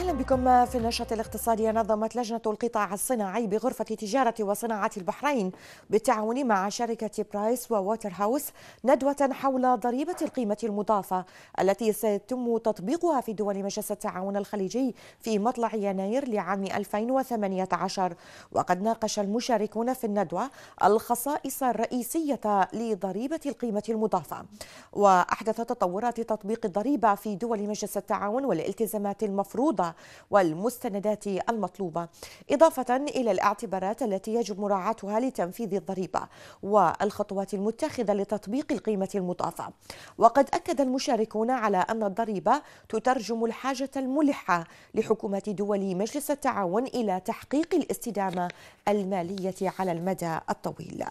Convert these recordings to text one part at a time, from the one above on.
أهلا بكم في النشرة الاقتصادية نظمت لجنة القطاع الصناعي بغرفة تجارة وصناعة البحرين بالتعاون مع شركة برايس ووتر هاوس ندوة حول ضريبة القيمة المضافة التي سيتم تطبيقها في دول مجلس التعاون الخليجي في مطلع يناير لعام 2018 وقد ناقش المشاركون في الندوة الخصائص الرئيسية لضريبة القيمة المضافة وأحدث تطورات تطبيق الضريبة في دول مجلس التعاون والالتزامات المفروضة والمستندات المطلوبة إضافة إلى الاعتبارات التي يجب مراعاتها لتنفيذ الضريبة والخطوات المتخذة لتطبيق القيمة المضافة وقد أكد المشاركون على أن الضريبة تترجم الحاجة الملحة لحكومة دول مجلس التعاون إلى تحقيق الاستدامة المالية على المدى الطويل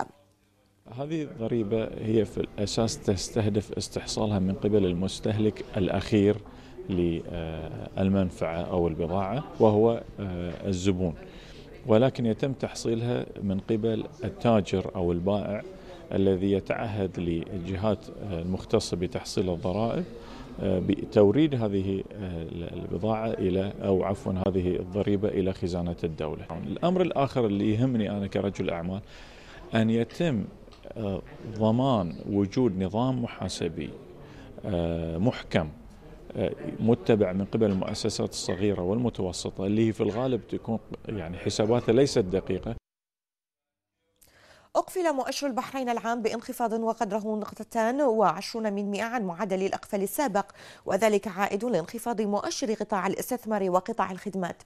هذه الضريبة هي في الأساس تستهدف استحصالها من قبل المستهلك الأخير للمنفعة أو البضاعة وهو آه، الزبون ولكن يتم تحصيلها من قبل التاجر أو البائع الذي يتعهد للجهات آه، المختصة بتحصيل الضرائب آه، بتوريد هذه البضاعة إلى أو عفوا هذه الضريبة إلى خزانة الدولة الأمر الآخر اللي يهمني أنا كرجل أعمال أن يتم ضمان وجود نظام محاسبي محكم متبع من قبل المؤسسات الصغيره والمتوسطه اللي هي في الغالب تكون يعني حساباتها ليست دقيقه أقفل مؤشر البحرين العام بانخفاض وقدره نقطتان وعشرون من مئة عن معدل الأقفل السابق وذلك عائد لانخفاض مؤشر قطاع الاستثمار وقطاع الخدمات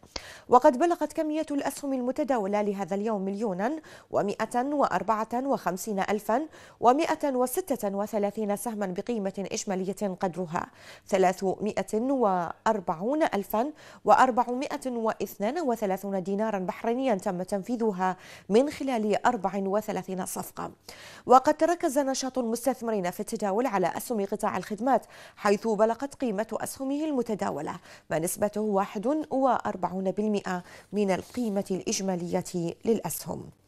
وقد بلغت كمية الأسهم المتداولة لهذا اليوم مليونا ومئة وأربعة وخمسين ألفا ومئة وستة وثلاثين سهما بقيمة إجمالية قدرها ثلاثمائة وأربعون ألفا وأربعمائة واثنان وثلاثون دينارا بحرينيا تم تنفيذها من خلال أربع وثلاثين 30 صفقة وقد تركز نشاط المستثمرين في التداول على أسهم قطاع الخدمات حيث بلغت قيمة أسهمه المتداولة ما نسبته 41% من القيمة الإجمالية للأسهم